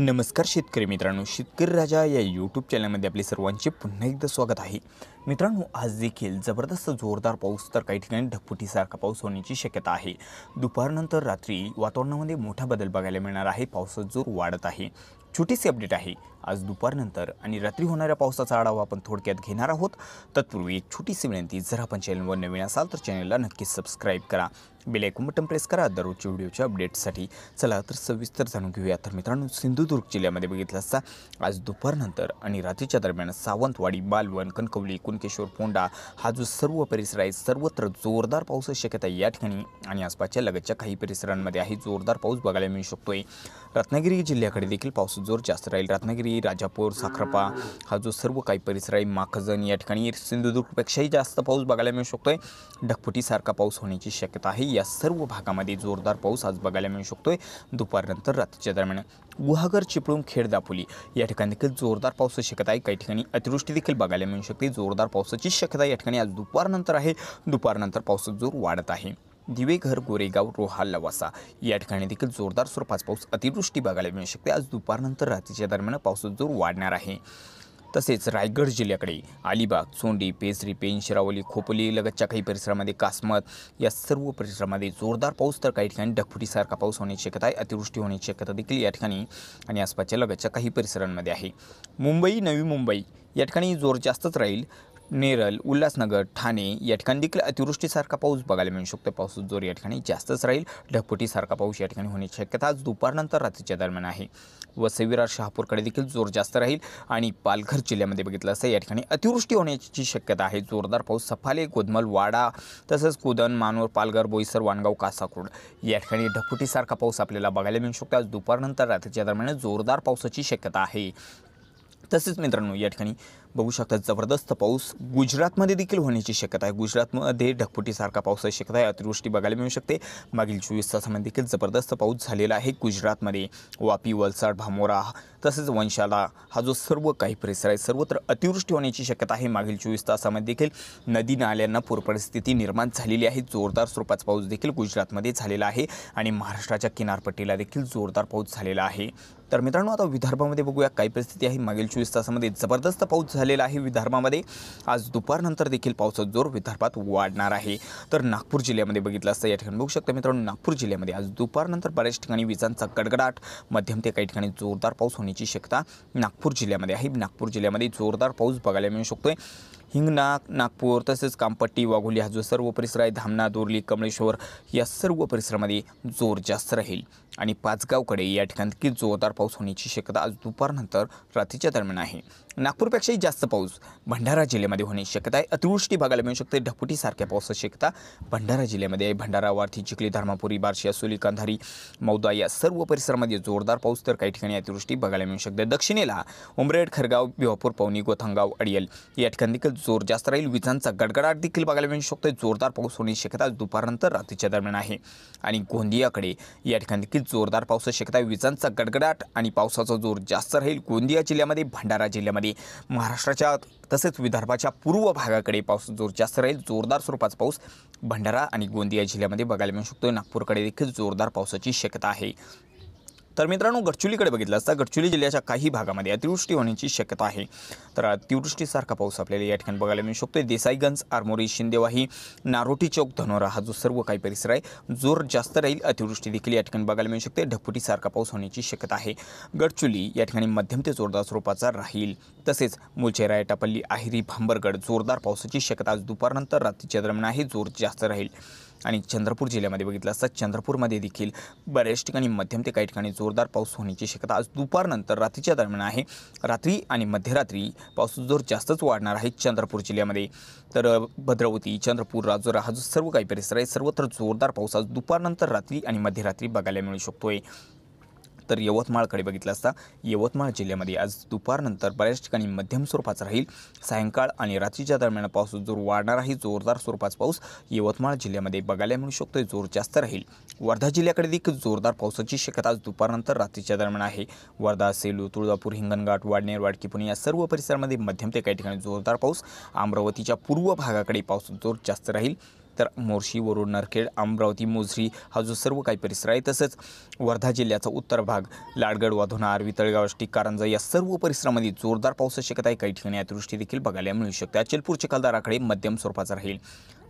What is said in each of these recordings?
नमस्कार शेतकरी मित्रांनो शेतकरी राजा या यूट्यूब चॅनलमध्ये आपले सर्वांचे पुन्हा एकदा स्वागत आहे मित्रांनो आज देखील जबरदस्त जोरदार पाऊस तर काही ठिकाणी ढगफुटीसारखा पाऊस होण्याची शक्यता आहे दुपारनंतर रात्री वातावरणामध्ये मोठा बदल बघायला मिळणार आहे पावसाचा जोर वाढत आहे छोटीशी अपडेट आहे आज दुपारनंतर आणि रात्री होणाऱ्या पावसाचा आढावा आपण थोडक्यात घेणार आहोत तत्पूर्वी एक छोटीशी विनंती जर आपण चॅनलवर नवीन असाल तर चॅनलला नक्की सबस्क्राईब करा बेलायकून बटन प्रेस करा दररोजच्या व्हिडिओच्या अपडेटसाठी चला तर सविस्तर जाणून घेऊया तर मित्रांनो सिंधुदुर्ग जिल्ह्यामध्ये बघितलं असता आज दुपारनंतर आणि रात्रीच्या दरम्यान सावंतवाडी बालवण कणकवली कुणकेश्वर फोंडा हा जो सर्व परिसर आहे सर्वत्र जोरदार पावसाची शक्यता या ठिकाणी आणि आसपासच्या लगतच्या काही परिसरांमध्ये आहे जोरदार पाऊस बघायला मिळू शकतोय रत्नागिरी जिल्ह्याकडे देखील पाऊस जोर जास्त राहील रत्नागिरी राजापूर साखरपा हा जो सर्व काही परिसर आहे माखजन या ठिकाणी सिंधुदुर्गपेक्षाही जास्त पाऊस बघायला मिळू शकतो आहे पाऊस होण्याची शक्यता आहे या सर्व भागामध्ये जोरदार पाऊस आज बघायला मिळू शकतो आहे दुपारनंतर रात्रीच्या दरम्यान गुहागर चिपळूण खेड दापोली या ठिकाणी देखील जोरदार पावसाची शक्यता आहे काही ठिकाणी अतिवृष्टी देखील बघायला मिळू शकते जोरदार पावसाची शक्यता या ठिकाणी आज दुपारनंतर आहे दुपारनंतर पावसाचा जोर वाढत आहे दिवेघर गोरेगाव रोहाल्ला लवासा या ठिकाणी देखील जोरदार स्वरूपाचा पाऊस अतिवृष्टी बघायला मिळू शकते आज दुपारनंतर रात्रीच्या दरम्यान पावसाचा जोर वाढणार आहे तसेच रायगड जिल्ह्याकडे अलिबाग चोंडी पेसरी पेन शिरावली खोपली लगतच्या काही परिसरामध्ये कासमत या सर्व परिसरामध्ये जोरदार पाऊस तर काही ठिकाणी ढकफुटीसारखा पाऊस होण्याची शक्यता आहे अतिवृष्टी होण्याची शक्यता देखील या ठिकाणी आणि आसपासच्या लगतच्या काही परिसरांमध्ये आहे मुंबई नवी मुंबई या ठिकाणी जोर जास्तच राहील नेरल उल्हासनगर ठाणे या ठिकाणी देखील अतिवृष्टीसारखा पाऊस बघायला मिळू शकतो पाऊस जोर या ठिकाणी जास्तच राहील ढपुटीसारखा पाऊस या ठिकाणी होण्याची शक्यता आज दुपारनंतर रात्रीच्या दरम्यान आहे व सविरार शहापूरकडे देखील जोर जास्त राहील आणि पालघर जिल्ह्यामध्ये बघितलं असं या ठिकाणी अतिवृष्टी होण्याची शक्यता आहे जोरदार पाऊस सफाले गोदमल वाडा तसंच कुदन मानूर पालघर बोईसर वाणगाव कासाकोड या ठिकाणी ढगफुटीसारखा पाऊस आपल्याला बघायला मिळू शकतो आज दुपारनंतर रात्रीच्या दरम्यान जोरदार पावसाची शक्यता आहे तसेच मित्रांनो या ठिकाणी बघू शकता जबरदस्त पाऊस गुजरातमध्ये देखील होण्याची शक्यता आहे गुजरातमध्ये ढकपुटीसारखा पाऊस शक्यता आहे अतिवृष्टी बघायला मिळू शकते मागील चोवीस तासामध्ये देखील जबरदस्त पाऊस झालेला आहे गुजरातमध्ये वापी वलसाड भामोरा तसेच वंशाला हा जो सर्व काही परिसर आहे सर्वत्र अतिवृष्टी होण्याची शक्यता आहे मागील चोवीस तासामध्ये देखील नदी नाल्यांना पूर परिस्थिती निर्माण झालेली आहे जोरदार स्वरूपाचा पाऊस देखील गुजरातमध्ये झालेला आहे आणि महाराष्ट्राच्या किनारपट्टीला देखील जोरदार पाऊस झालेला आहे तर मित्रांनो आता विदर्भामध्ये बघूया काही परिस्थिती आहे मागील चोवीस तासामध्ये जबरदस्त पाऊस झाला झालेला आहे विदर्भामध्ये आज दुपारनंतर देखील पावसाचा जोर विदर्भात वाढणार आहे तर नागपूर जिल्ह्यामध्ये बघितलं असतं या ठिकाणी बघू शकता मित्रांनो नागपूर जिल्ह्यामध्ये आज दुपारनंतर बऱ्याच ठिकाणी विजांचा गडगडाट मध्यम ते काही ठिकाणी जोरदार पाऊस होण्याची शक्यता नागपूर जिल्ह्यामध्ये आहे नागपूर जिल्ह्यामध्ये जोरदार पाऊस बघायला मिळू शकतोय हिंगनाक नागपूर तसेच कामपट्टी वाघोली हा जो सर्व परिसर आहे धामणा दोरली कमळेश्वर या सर्व परिसरामध्ये जोर जास्त राहील आणि पाचगावकडे या ठिकाणी जोरदार पाऊस होण्याची शक्यता आज दुपारनंतर रात्रीच्या दरम्यान आहे नागपूरपेक्षाही जास्त पाऊस भंडारा जिल्ह्यामध्ये होण्याची शक्यता आहे अतिवृष्टी बघायला मिळू शकते ढपुटीसारख्या पावसाची शक्यता भंडारा जिल्ह्यामध्ये आहे भंडारा वारथी चिखली धर्मापुरी बार्शी असोली कांधारी मौदा या सर्व परिसरामध्ये जोरदार पाऊस तर काही ठिकाणी अतिवृष्टी बघायला मिळू शकते दक्षिणेला उमरेड खरगाव भिवापूर पवनी गोथंगाव अडियल या ठिकाणी देखील जोर जास्त राहील विजांचा गडगडाट देखील बघायला मिळू शकतो जोरदार पाऊस होण्याची शक्यता दुपारनंतर रात्रीच्या दरम्यान आहे आणि गोंदियाकडे या ठिकाणी देखील जोरदार पावसाची शक्यता विजांचा गडगडाट आणि पावसाचा जोर जास्त राहील गोंदिया जिल्ह्यामध्ये भंडारा जिल्ह्यामध्ये महाराष्ट्राच्या तसेच विदर्भाच्या पूर्व भागाकडे पाऊस जोर जास्त राहील जोरदार स्वरूपाचा पाऊस भंडारा आणि गोंदिया जिल्ह्यामध्ये बघायला मिळू शकतो नागपूरकडे देखील जोरदार पावसाची शक्यता आहे तर मित्रांनो गडचुलीकडे बघितलं असता गडचुली जिल्ह्याच्या काही भागामध्ये अतिवृष्टी होण्याची शक्यता आहे तर अतिवृष्टीसारखा पाऊस आपल्याला या ठिकाणी बघायला मिळू शकतो देसाईगंज आरमोरी शिंदेवाही नारोटी चौक धनोरा हा जो सर्व काही परिसर आहे जोर जास्त राहील अतिवृष्टी देखील या ठिकाणी बघायला मिळू शकते ढपुटीसारखा पाऊस होण्याची शक्यता आहे गडचुली या ठिकाणी मध्यम ते जोरदार स्वरूपाचा राहील तसेच मुलचेरा एटापल्ली आहिरी भांबरगड जोरदार पावसाची शक्यता आज दुपारनंतर रात्रीच्या दरम्यान आहे जोर जास्त राहील आणि चंद्रपूर जिल्ह्यामध्ये बघितलं असतं चंद्रपूरमध्ये देखील बऱ्याच ठिकाणी मध्यम ते काही ठिकाणी जोरदार पाऊस होण्याची शक्यता आज दुपारनंतर रात्रीच्या दरम्यान आहे रात्री आणि मध्यरात्री पाऊस जोर जास्तच वाढणार आहे चंद्रपूर जिल्ह्यामध्ये तर भद्रवती चंद्रपूर राजोरा हा जो सर्व काही परिसर आहे सर्वत्र जोरदार पाऊस आज दुपारनंतर रात्री आणि मध्यरात्री बघायला मिळू आहे तर यवतमाळकडे बघितलं असता यवतमाळ जिल्ह्यामध्ये आज दुपारनंतर बऱ्याच ठिकाणी मध्यम स्वरूपाचा राहील सायंकाळ आणि रात्रीच्या दरम्यान पाऊस जोर वाढणार आहे जोरदार स्वरूपाचा पाऊस यवतमाळ जिल्ह्यामध्ये बघायला मिळू शकतो जोर जास्त राहील वर्धा जिल्ह्याकडे देखील जोरदार पावसाची शक्यता आज दुपारनंतर रात्रीच्या दरम्यान आहे वर्धा सेलू तुळजापूर हिंगणघाट वाडनेर वाडकी पुणे या सर्व परिसरामध्ये मध्यम ते काही ठिकाणी जोरदार पाऊस अमरावतीच्या पूर्व भागाकडे पाऊस जोर जास्त राहील तर मोर्शी वरुड नरखेड अमरावती मोझरी हा जो सर्व काही परिसर आहे तसंच वर्धा जिल्ह्याचा उत्तर भाग लाडगड वाधोना आरवी तळगाव कारंजा या सर्व परिसरामध्ये जोरदार पाऊस शक्यता आहे काही ठिकाणी अतिवृष्टी देखील बघायला मिळू शकते अचलपूरच्या कालदाराकडे मध्यम स्वरूपाचा राहील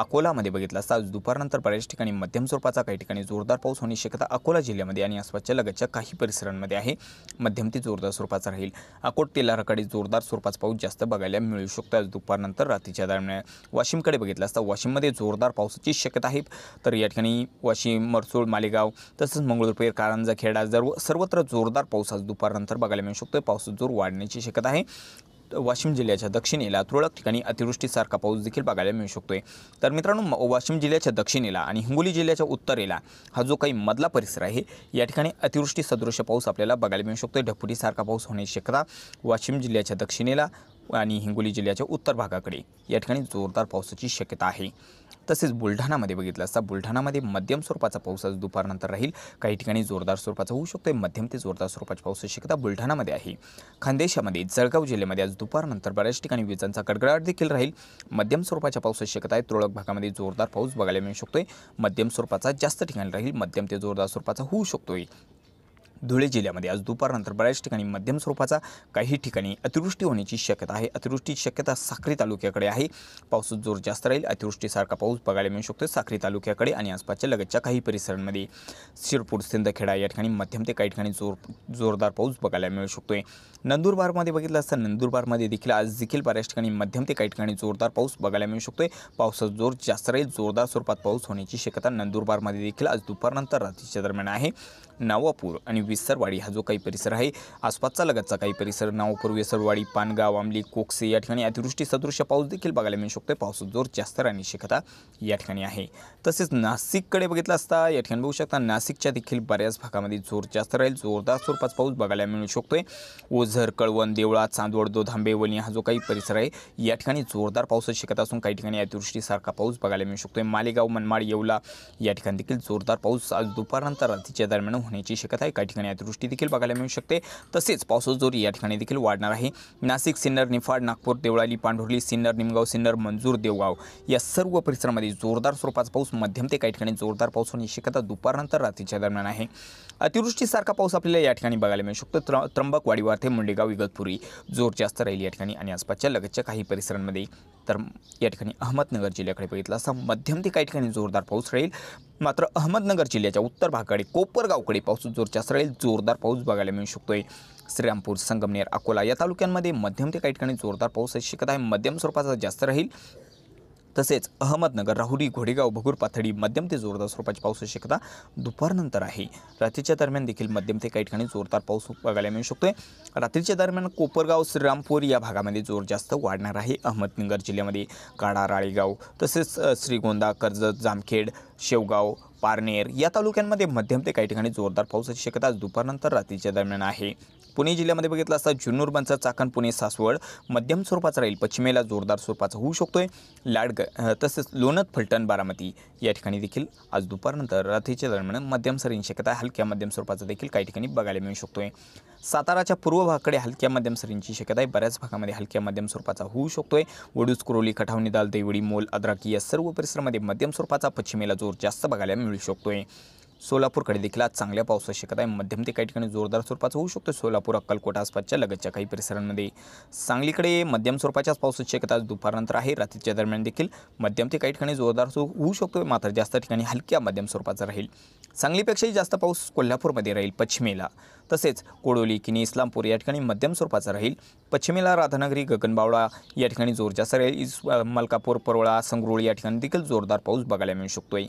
अकोलामध्ये बघितला असता दुपारनंतर बऱ्याच ठिकाणी मध्यम स्वरूपाचा काही ठिकाणी जोरदार पाऊस होण्याची शक्यता अकोला जिल्ह्यामध्ये आणि आसपासच्या लगतच्या काही परिसरांमध्ये आहे मध्यम ते जोरदार स्वरूपाचा राहील अकोट तेलाराकडे जोरदार स्वरूपाचा पाऊस जास्त बघायला मिळू शकतो आज दुपारनंतर रात्रीच्या दरम्यान वाशिमकडे बघितला असता वाशिममध्ये जोरदार जोरदार पावसाची शक्यता आहे तर या ठिकाणी वाशिम मरसूळ मालेगाव तसंच मंगळूरपेर कारंजा खेडा जर सर्वत्र जोरदार पाऊस आज दुपारनंतर बघायला मिळू शकतो पाऊस जोर वाढण्याची शक्यता आहे वाशिम जिल्ह्याच्या दक्षिणेला तुरळक ठिकाणी अतिवृष्टीसारखा पाऊस देखील बघायला मिळू शकतो आहे तर मित्रांनो वाशिम जिल्ह्याच्या दक्षिणेला आणि हिंगोली जिल्ह्याच्या उत्तरेला हा जो काही मधला परिसर आहे या ठिकाणी अतिवृष्टी सदृश्य पाऊस आपल्याला बघायला मिळू शकतो आहे ढपुटीसारखा पाऊस होण्याची शक्यता वाशिम जिल्ह्याच्या दक्षिणेला आणि हिंगोली जिल्ह्याच्या उत्तर भागाकडे या ठिकाणी जोरदार पावसाची शक्यता आहे तसेच बुलढाणामध्ये बघितलं असता बुलढाणामध्ये मध्यम स्वरूपाचा पाऊस आज दुपारनंतर राहील काही ठिकाणी जोरदार स्वरूपाचा होऊ शकतो मध्यम ते जोरदार स्वरूपाची पाऊस शक्यता बुलढाणामध्ये आहे खानदेशामध्ये जळगाव जिल्ह्यामध्ये आज दुपारनंतर बऱ्याच ठिकाणी विजांचा कडकडाट देखील राहील मध्यम स्वरूपाच्या पावसाची शक्यता आहे तुरळक भागामध्ये जोरदार पाऊस बघायला मिळू शकतोय मध्यम स्वरूपाचा जास्त ठिकाणी राहील मध्यम ते जोरदार स्वरूपाचा होऊ शकतोय धुळे जिल्ह्यामध्ये आज दुपारनंतर बऱ्याच ठिकाणी मध्यम स्वरूपाचा काही ठिकाणी अतिवृष्टी होण्याची शक्यता आहे अतिवृष्टीची शक्यता साखरी तालुक्याकडे आहे पावसात जोर जास्त राहील अतिवृष्टीसारखा पाऊस बघायला मिळू शकतो साखरी तालुक्याकडे आणि आसपासच्या लगतच्या काही परिसरांमध्ये शिरपूर सिंदखेडा या ठिकाणी मध्यम ते काही ठिकाणी जोर जोरदार पाऊस बघायला मिळू शकतो आहे नंदुरबारमध्ये बघितलं असता नंदुरबारमध्ये देखील आज देखील बऱ्याच ठिकाणी मध्यम ते काही ठिकाणी जोरदार पाऊस बघायला मिळू शकतो आहे पावसाचा जोर जास्त राहील जोरदार स्वरूपात पाऊस होण्याची शक्यता नंदुरबारमध्ये देखील आज दुपारनंतर रात्रीच्या दरम्यान आहे नावापूर आणि विसरवाडी हा जो काही परिसर आहे आसपासचा लगतचा काही परिसर नावापूर विसरवाडी पानगाव आमली कोकसे या ठिकाणी अतिवृष्टी सदृश्य पाऊस देखील बघायला मिळू शकतो पावसाचा जोर जास्त राहण्याची शक्यता या ठिकाणी आहे तसेच नाशिककडे बघितलं असता या ठिकाणी बघू शकता नाशिकच्या देखील बऱ्याच भागामध्ये जोर जास्त राहील जोरदार स्वरूपात पाऊस बघायला मिळू शकतोय ओझर कळवण देवळा चांदवड दो वणी हा जो काही परिसर आहे या ठिकाणी जोरदार पावसाची शक्यता असून काही ठिकाणी अतिवृष्टीसारखा पाऊस बघायला मिळू शकतोय मालेगाव मनमाड येवला या ठिकाणी देखील जोरदार पाऊस आज दुपारनंतर रात्रीच्या दरम्यान होण्याची शक्यता आहे काही ठिकाणी अतिवृष्टी देखील बघायला मिळू शकते तसेच पावसाचा जोर या ठिकाणी देखील वाढणार आहे नाशिक सिन्नर निफाड नागपूर देवळाली पांढुर्ली सिन्नर निमगाव सिन्नर मंजूर देवगाव या सर्व परिसरामध्ये जोरदार स्वरूपाचा पाऊस मध्यम ते काही ठिकाणी जोरदार पाऊस होण्याची शक्यता दुपारनंतर रात्रीच्या दरम्यान आहे अतिवृष्टीसारखा पाऊस आपल्याला या ठिकाणी बघायला मिळू शकतो त्र त्र्यंबकवाडी वाथे मुंडेगाव इगतपुरी जोर जास्त राहील या ठिकाणी आणि आसपासच्या लगतच्या काही परिसरांमध्ये तर या ठिकाणी अहमदनगर जिल्ह्याकडे बघितलं असं मध्यम ते काही ठिकाणी जोरदार पाऊस राहील मात्र अहमदनगर जिल्ह्याच्या उत्तर भागाकडे कोपरगावकडे पाऊस जोर जास्त राहील जोरदार पाऊस बघायला मिळू शकतो आहे श्रीरामपूर संगमनेर अकोला या तालुक्यांमध्ये मध्यम ते काही ठिकाणी जोरदार पाऊस शिकत आहे मध्यम स्वरूपाचा जास्त राहील तसेच अहमदनगर राहुरी घोडेगाव भगूर पाथडी मध्यम ते जोरदार स्वरूपाची पाऊस शक्यता दुपारनंतर आहे रात्रीच्या दरम्यान देखील मध्यम ते काही ठिकाणी जोरदार पाऊस बघायला मिळू शकतोय रात्रीच्या दरम्यान कोपरगाव श्रीरामपूर या भागामध्ये जोर जास्त वाढणार आहे अहमदनगर जिल्ह्यामध्ये काडा राळेगाव तसेच श्रीगोंदा कर्जत जामखेड शेवगाव पारनेर या तालुक्यांमध्ये मध्यम ते काही ठिकाणी जोरदार पावसाची शक्यता आज दुपारनंतर रात्रीच्या दरम्यान आहे पुणे जिल्ह्यामध्ये बघितलं असता जुन्नर चाकण पुणे सासवड मध्यम स्वरूपाचा राहील पश्चिमेला जोरदार स्वरूपाचा होऊ शकतोय लाडग तसेच लोणत फलटण बारामती या ठिकाणी देखील आज दुपारनंतर रात्रीच्या दरम्यान मध्यम सरींची शक्यता हलक्या मध्यम स्वरूपाचा देखील काही ठिकाणी बघायला मिळू शकतोय साताराच्या पूर्व भागाकडे हलक्या मध्यम सरींची शक्यता आहे बऱ्याच भागामध्ये हलक्या मध्यम स्वरूपाचा होऊ शकतोय वडूस कुरोली कठावणी दाल देवडी मोल अद्राकी या सर्व परिसरामध्ये मध्यम स्वरूपाचा पश्चिमेला जोर जास्त बघायला मिळू शकतोय सोलापूरकडे देखील आज चांगल्या पावसाची शक्यता आहे मध्यम ते काही ठिकाणी जोरदार स्वरूपाचा होऊ शकतो सोलापूर अक्कलकोट आसपासच्या लगतच्या काही परिसरांमध्ये सांगलीकडे मध्यम स्वरूपाच्याच पावसाची शक्यता आज दुपारनंतर आहे रात्रीच्या दरम्यान देखील मध्यम ते काही ठिकाणी जोरदार होऊ शकतो मात्र जास्त ठिकाणी हलक्या मध्यम स्वरूपाचा राहील सांगलीपेक्षाही जास्त पाऊस कोल्हापूरमध्ये राहील पश्चिमेला तसेच कोडोली किनी इस्लामपूर या ठिकाणी मध्यम स्वरूपाचा राहील पश्चिमेला राधानगरी गगनबावळा या ठिकाणी जोर जास्त राहील मलकापूर परोळा संगरुळ या ठिकाणी देखील जोरदार पाऊस बघायला मिळू शकतो आहे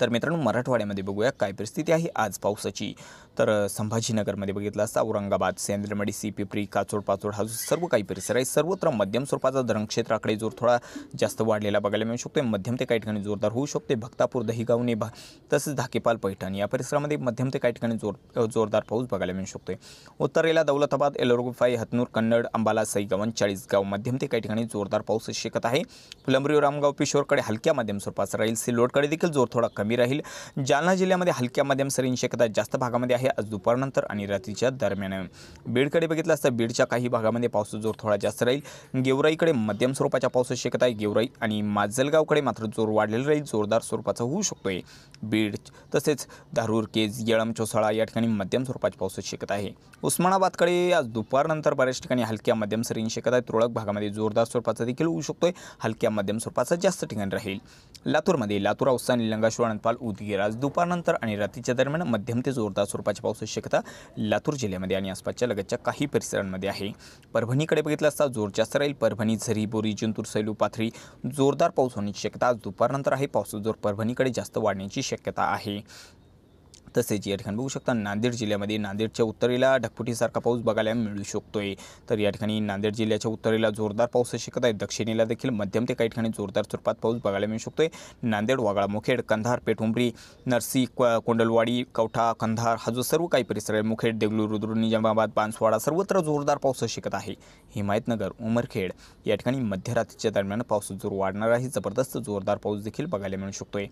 तर मित्रांनो मराठवाड्यामध्ये बघूया काय परिस्थिती आहे आज पावसाची तर संभाजीनगरमध्ये बघितलं असता औरंगाबाद सेंद्रमडी सी पिपरी काचोड पाचोड हा सर्व काही परिसर आहे सर्वत्र मध्यम स्वरूपाचा धरणक्षेत्राकडे जोर थोडा जास्त वाढलेला बघायला मिळू शकतो मध्यम ते काही ठिकाणी जोरदार होऊ शकते भक्तापूर दहिगाव भा तसंच धाकेपाल पैठण या परिसरामध्ये मध्यम ते काही ठिकाणी जोर जोरदार पाऊस बघायला मिळू शकतो उत्तरेला दौलताबाद एलोरगुफाई हतनूर कन्नड अंबाला सईगावन चाळीसगाव मध्यम ते काही ठिकाणी जोरदार पाऊस शिकत आहे फुलंबरी रामगाव पिशोरकडे हलक्या मध्यम स्वरूपाचा राहील सिल्लोडकडे देखील जोर थोडा कमी कमी राहील जालना जिल्ह्यामध्ये हलक्या मध्यम सरींची शक्यता जास्त भागामध्ये आहे आज दुपारनंतर आणि रात्रीच्या दरम्यान बीडकडे बघितलं असता बीडच्या काही भागामध्ये पावसाचा जोर थोडा जास्त राहील गेवराईकडे मध्यम स्वरूपाच्या पावसाची शक्यता आहे गेवराई आणि माजलगावकडे मात्र जोर वाढलेला राहील जोरदार स्वरूपाचा होऊ शकतोय बीड तसेच धारूर केज येळम चोसाळा या ठिकाणी मध्यम स्वरूपाची पावसाची शक्यता आहे उस्मानाबादकडे आज दुपारनंतर बऱ्याच ठिकाणी हलक्या मध्यम सरींची शक्यता आहे तुरळक भागामध्ये जोरदार स्वरूपाचा देखील होऊ शकतोय हलक्या मध्यम स्वरूपाचा जास्त ठिकाणी राहील लातूरमध्ये लातूर औसा निलंगाशिवाय पाल उदगीर आज दुपारनंतर आणि रात्रीच्या दरम्यान मध्यम ते जोरदार स्वरूपाच्या पावसाची शक्यता लातूर जिल्ह्यामध्ये आणि आसपासच्या लगतच्या काही परिसरांमध्ये आहे परभणीकडे बघितलं असता जोर जास्त राहील परभणी झरी बोरी जिंतूर सैलू पाथरी जोरदार पाऊस होण्याची शक्यता आज दुपारनंतर आहे पावसाचा जोर परभणीकडे जास्त वाढण्याची शक्यता आहे तसेच या ठिकाणी बघू शकता नांदेड जिल्ह्यामध्ये नांदेडच्या उत्तरेला ढकपुटीसारखा पाऊस बघायला मिळू शकतोय तर या ठिकाणी नांदेड जिल्ह्याच्या उत्तरेला जोरदार पाऊस शिकत आहे दक्षिणेला देखील मध्यम ते काही ठिकाणी जोरदार स्वरूपात पाऊस बघायला मिळू शकतोय नांदेड वागळा मुखेड कंधार पेठुंबरी नरसी कोंडलवाडी कवठा कंधार हा जो सर्व काही परिसर आहे मुखेड देगलूर रुद्र निजामाबाद बांसवाडा सर्वत्र जोरदार पाऊस शिकत आहे हिमायतनगर उमरखेड या ठिकाणी मध्यरात्रीच्या दरम्यान पाऊस जोर वाढणार आहे जबरदस्त जोरदार पाऊस देखील बघायला मिळू शकतोय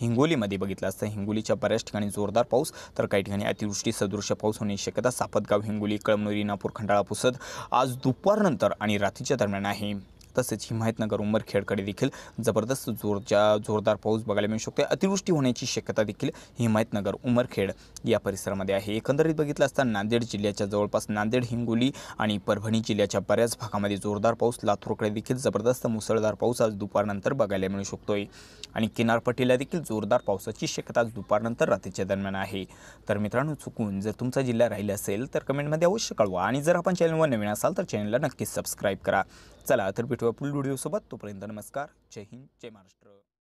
हिंगोलीमध्ये बघितलं असतं हिंगोलीच्या बऱ्याच ठिकाणी जोरदार पाऊस तर काही ठिकाणी अतिवृष्टी सदृश्य पाऊस होण्याची शक्यता सापतगाव हिंगोली कळमनुरी नापूर खंडाळा पुसत आज दुपारनंतर आणि रात्रीच्या दरम्यान आहे तसेच हिमायतनगर उमरखेडकडे देखील जबरदस्त जोरच्या जोरदार पाऊस बघायला मिळू शकतो अतिवृष्टी होण्याची शक्यता देखील हिमायतनगर उमरखेड या परिसरामध्ये आहे एकंदरीत बघितलं असता नांदेड जिल्ह्याच्या जवळपास नांदेड हिंगोली आणि परभणी जिल्ह्याच्या बऱ्याच भागामध्ये जोरदार पाऊस लातूरकडे देखील जबरदस्त मुसळधार पाऊस आज दुपारनंतर बघायला मिळू शकतोय आणि किनारपट्टीला देखील जोरदार पावसाची शक्यता आज दुपारनंतर रात्रीच्या दरम्यान आहे तर मित्रांनो चुकून जर तुमचा जिल्हा राहिला असेल तर कमेंटमध्ये अवश्य कळवा आणि जर आपण चॅनलवर नवीन असाल तर चॅनलला नक्कीच सबस्क्राईब करा चला तर भेटूया पुढील व्हिडिओसोबत तोपर्यंत नमस्कार जय हिंद जय महाराष्ट्र